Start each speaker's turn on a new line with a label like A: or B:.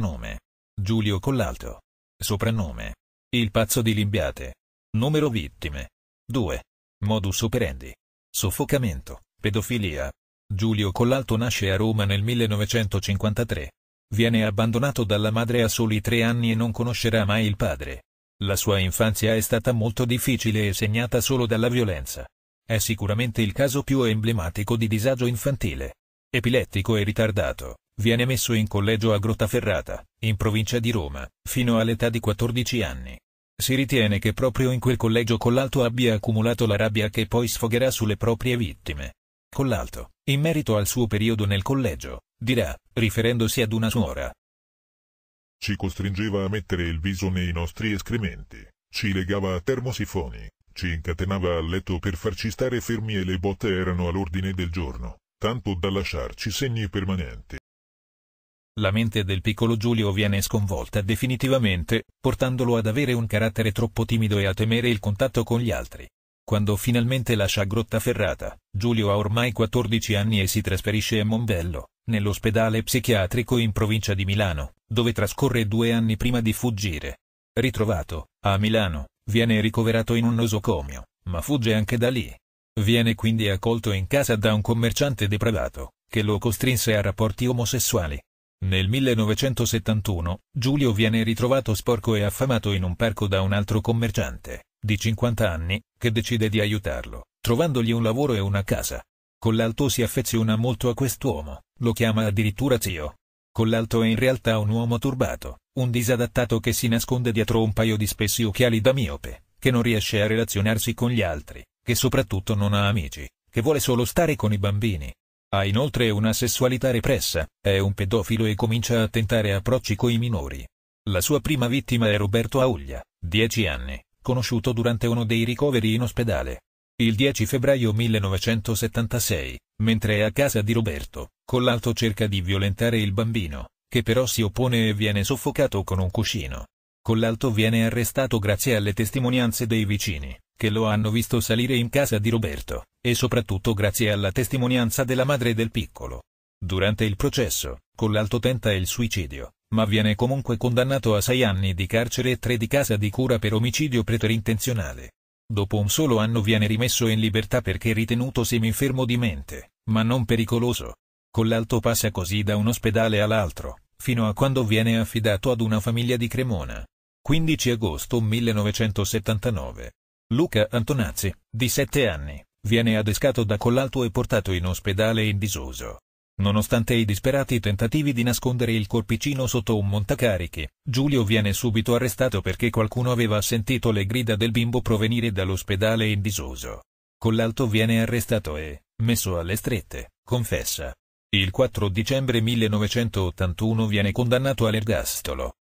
A: Nome. Giulio Collalto. Soprannome. Il pazzo di Limbiate. Numero vittime. 2. Modus operandi. Soffocamento. Pedofilia. Giulio Collalto nasce a Roma nel 1953. Viene abbandonato dalla madre a soli tre anni e non conoscerà mai il padre. La sua infanzia è stata molto difficile e segnata solo dalla violenza. È sicuramente il caso più emblematico di disagio infantile. Epilettico e ritardato, viene messo in collegio a Grottaferrata, in provincia di Roma, fino all'età di 14 anni. Si ritiene che proprio in quel collegio Collalto abbia accumulato la rabbia che poi sfogherà sulle proprie vittime. Collalto, in merito al suo periodo nel collegio, dirà, riferendosi ad una suora. Ci costringeva a mettere il viso nei nostri escrementi, ci legava a termosifoni, ci incatenava al letto per farci stare fermi e le botte erano all'ordine del giorno, tanto da lasciarci segni permanenti la mente del piccolo Giulio viene sconvolta definitivamente, portandolo ad avere un carattere troppo timido e a temere il contatto con gli altri. Quando finalmente lascia Grottaferrata, Giulio ha ormai 14 anni e si trasferisce a Mombello, nell'ospedale psichiatrico in provincia di Milano, dove trascorre due anni prima di fuggire. Ritrovato, a Milano, viene ricoverato in un nosocomio, ma fugge anche da lì. Viene quindi accolto in casa da un commerciante depravato, che lo costrinse a rapporti omosessuali nel 1971, Giulio viene ritrovato sporco e affamato in un parco da un altro commerciante, di 50 anni, che decide di aiutarlo, trovandogli un lavoro e una casa. Collalto si affeziona molto a quest'uomo, lo chiama addirittura zio. Collalto è in realtà un uomo turbato, un disadattato che si nasconde dietro un paio di spessi occhiali da miope, che non riesce a relazionarsi con gli altri, che soprattutto non ha amici, che vuole solo stare con i bambini, ha inoltre una sessualità repressa, è un pedofilo e comincia a tentare approcci coi minori. La sua prima vittima è Roberto Auglia, 10 anni, conosciuto durante uno dei ricoveri in ospedale. Il 10 febbraio 1976, mentre è a casa di Roberto, Collalto cerca di violentare il bambino, che però si oppone e viene soffocato con un cuscino. Collalto viene arrestato grazie alle testimonianze dei vicini che lo hanno visto salire in casa di Roberto, e soprattutto grazie alla testimonianza della madre del piccolo. Durante il processo, Collalto tenta il suicidio, ma viene comunque condannato a sei anni di carcere e tre di casa di cura per omicidio preterintenzionale. Dopo un solo anno viene rimesso in libertà perché ritenuto semifermo di mente, ma non pericoloso. Collalto passa così da un ospedale all'altro, fino a quando viene affidato ad una famiglia di Cremona. 15 agosto 1979 Luca Antonazzi, di 7 anni, viene adescato da Collalto e portato in ospedale in disuso. Nonostante i disperati tentativi di nascondere il corpicino sotto un montacarichi, Giulio viene subito arrestato perché qualcuno aveva sentito le grida del bimbo provenire dall'ospedale in disuso. Collalto viene arrestato e, messo alle strette, confessa. Il 4 dicembre 1981 viene condannato all'ergastolo.